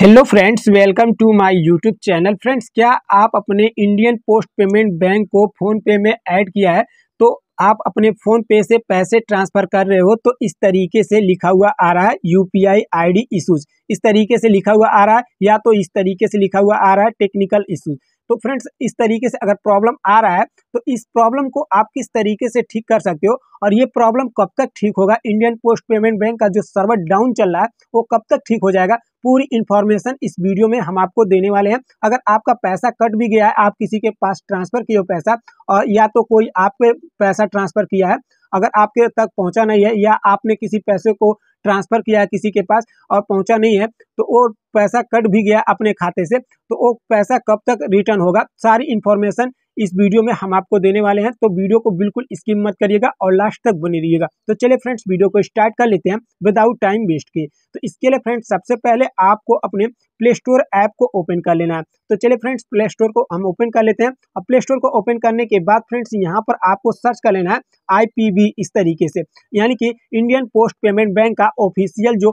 hello friends welcome to my YouTube channel friends क्या आप अपने इंडियन पोस्ट पेमेंट बैंक को फ़ोन पे में ऐड किया है तो आप अपने फ़ोन पे से पैसे ट्रांसफ़र कर रहे हो तो इस तरीके से लिखा हुआ आ रहा है U P I I D issues इस तरीके से लिखा हुआ आ रहा है या तो इस तरीके से लिखा हुआ आ रहा है टेक्निकल इशूज़ तो फ्रेंड्स इस तरीके से अगर प्रॉब्लम आ रहा है तो इस प्रॉब्लम को आप किस तरीके से ठीक कर सकते हो और ये प्रॉब्लम कब तक ठीक होगा इंडियन पोस्ट पेमेंट बैंक का जो सर्वर डाउन चल रहा है वो कब तक ठीक हो जाएगा पूरी इन्फॉर्मेशन इस वीडियो में हम आपको देने वाले हैं अगर आपका पैसा कट भी गया है आप किसी के पास ट्रांसफ़र किए पैसा और या तो कोई आपके पैसा ट्रांसफ़र किया है अगर आपके तक पहुंचा नहीं है या आपने किसी पैसे को ट्रांसफ़र किया है किसी के पास और पहुंचा नहीं है तो वो पैसा कट भी गया अपने खाते से तो वो पैसा कब तक रिटर्न होगा सारी इन्फॉर्मेशन इस वीडियो में हम आपको देने वाले हैं तो वीडियो को बिल्कुल स्किप मत करिएगा और लास्ट तक बने रहिएगा तो चलिए फ्रेंड्स वीडियो को स्टार्ट कर लेते हैं विदाउट टाइम वेस्ट के तो इसके लिए फ्रेंड्स सबसे पहले आपको अपने प्ले स्टोर ऐप को ओपन कर लेना है तो चलिए फ्रेंड्स प्ले स्टोर को हम ओपन कर लेते हैं अब प्ले स्टोर को ओपन करने के बाद फ्रेंड्स यहाँ पर आपको सर्च कर लेना है आई इस तरीके से यानी कि इंडियन पोस्ट पेमेंट बैंक का ऑफिशियल जो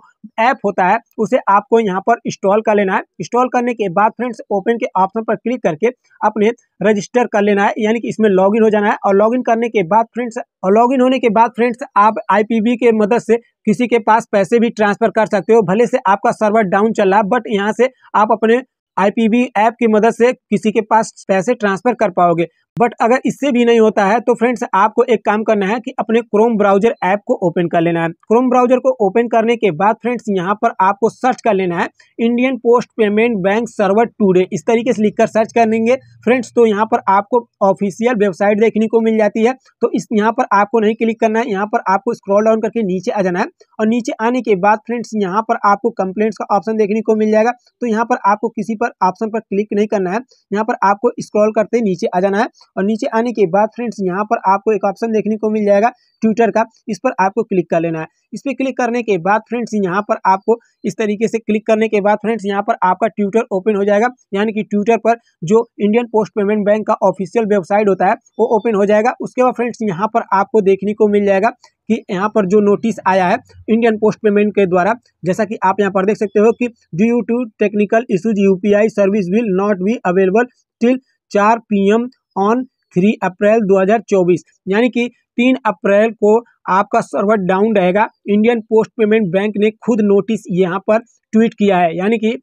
ऐप होता है उसे आपको यहाँ पर इंस्टॉल कर लेना है इंस्टॉल करने के बाद फ्रेंड्स ओपन के ऑप्शन पर क्लिक करके अपने रजिस्टर कर लेना है यानी कि इसमें लॉगिन हो जाना है और लॉगिन करने के बाद फ्रेंड्स और लॉगिन होने के बाद फ्रेंड्स आप आईपीबी के मदद से किसी के पास पैसे भी ट्रांसफर कर सकते हो भले से आपका सर्वर डाउन चल रहा है बट यहाँ से आप अपने आईपीवी ऐप की मदद से किसी के पास पैसे ट्रांसफर कर पाओगे बट अगर इससे भी नहीं होता है तो फ्रेंड्स आपको एक काम करना है कि अपने क्रोम ब्राउजर ऐप को ओपन कर लेना है क्रोम ब्राउजर को ओपन करने के बाद फ्रेंड्स यहाँ पर आपको सर्च कर लेना है Indian post payment bank server today इस तरीके से लिखकर सर्च कर लेंगे फ्रेंड्स तो यहाँ पर आपको ऑफिशियल वेबसाइट देखने को मिल जाती है तो इस यहाँ पर आपको नहीं क्लिक करना है यहाँ पर आपको स्क्रॉल डाउन करके नीचे आ जाना है और नीचे आने के बाद फ्रेंड्स यहाँ पर आपको कंप्लेंट्स का ऑप्शन देखने को मिल जाएगा तो यहाँ पर आपको किसी पर ऑप्शन पर क्लिक नहीं करना है यहाँ पर आपको स्क्रॉल करते नीचे आ जाना है और नीचे आने के बाद फ्रेंड्स यहाँ पर आपको एक ऑप्शन देखने को मिल जाएगा ट्विटर का इस पर आपको क्लिक कर लेना है इस पर क्लिक करने के बाद फ्रेंड्स यहाँ पर आपको इस तरीके से क्लिक करने के बाद फ्रेंड्स यहाँ पर आपका ट्विटर ओपन हो जाएगा यानी कि ट्विटर पर जो इंडियन पोस्ट पेमेंट बैंक का ऑफिशियल वेबसाइट होता है वो ओपन हो जाएगा उसके बाद फ्रेंड्स यहाँ पर आपको देखने को मिल जाएगा कि यहाँ पर जो नोटिस आया है इंडियन पोस्ट पेमेंट के द्वारा जैसा कि आप यहाँ पर देख सकते हो कि due to technical issues you service will not be available till चार पीएम ऑन थ्री अप्रैल 2024 यानी कि तीन अप्रैल को आपका सर्वर डाउन रहेगा इंडियन पोस्ट पेमेंट बैंक ने खुद नोटिस यहाँ पर ट्वीट किया है यानी कि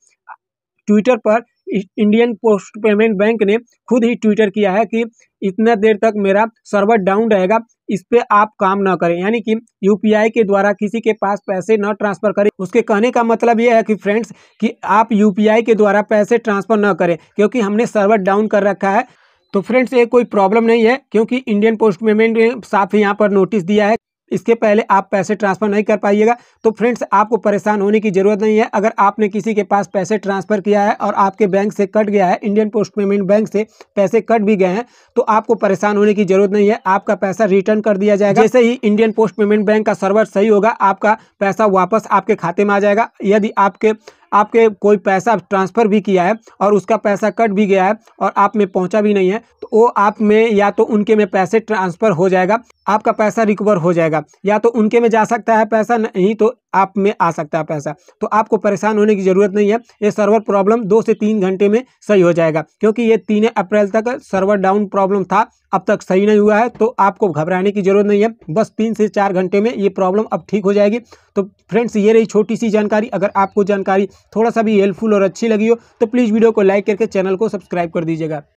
ट्विटर पर इंडियन पोस्ट पेमेंट बैंक ने खुद ही ट्विटर किया है कि इतना देर तक मेरा सर्वर डाउन रहेगा इस पर आप काम ना करें यानी कि यूपीआई के द्वारा किसी के पास पैसे ना ट्रांसफर करें उसके कहने का मतलब यह है कि फ्रेंड्स कि आप यूपीआई के द्वारा पैसे ट्रांसफर ना करें क्योंकि हमने सर्वर डाउन कर रखा है तो फ्रेंड्स ये कोई प्रॉब्लम नहीं है क्योंकि इंडियन पोस्ट पेमेंट ने साफ ही यहाँ पर नोटिस दिया है इसके पहले आप पैसे ट्रांसफ़र नहीं कर पाइएगा तो फ्रेंड्स आपको परेशान होने की ज़रूरत नहीं है अगर आपने किसी के पास पैसे ट्रांसफ़र किया है और आपके बैंक से कट गया है इंडियन पोस्ट पेमेंट बैंक से पैसे कट भी गए हैं तो आपको परेशान होने की ज़रूरत नहीं है आपका पैसा रिटर्न कर दिया जाएगा जैसे ही इंडियन पोस्ट पेमेंट बैंक का सर्वर सही होगा आपका पैसा वापस आपके खाते में आ जाएगा यदि आपके आपके कोई पैसा ट्रांसफ़र भी किया है और उसका पैसा कट भी गया है और आप में पहुंचा भी नहीं है तो वो आप में या तो उनके में पैसे ट्रांसफ़र हो जाएगा आपका पैसा रिकवर हो जाएगा या तो उनके में जा सकता है पैसा नहीं तो आप में आ सकता है पैसा तो आपको परेशान होने की ज़रूरत नहीं है ये सर्वर प्रॉब्लम दो से तीन घंटे में सही हो जाएगा क्योंकि ये तीन अप्रैल तक सर्वर डाउन प्रॉब्लम था अब तक सही नहीं हुआ है तो आपको घबराने की ज़रूरत नहीं है बस तीन से चार घंटे में ये प्रॉब्लम अब ठीक हो जाएगी तो फ्रेंड्स ये रही छोटी सी जानकारी अगर आपको जानकारी थोड़ा सा भी हेल्पफुल और अच्छी लगी हो तो प्लीज़ वीडियो को लाइक करके चैनल को सब्सक्राइब कर दीजिएगा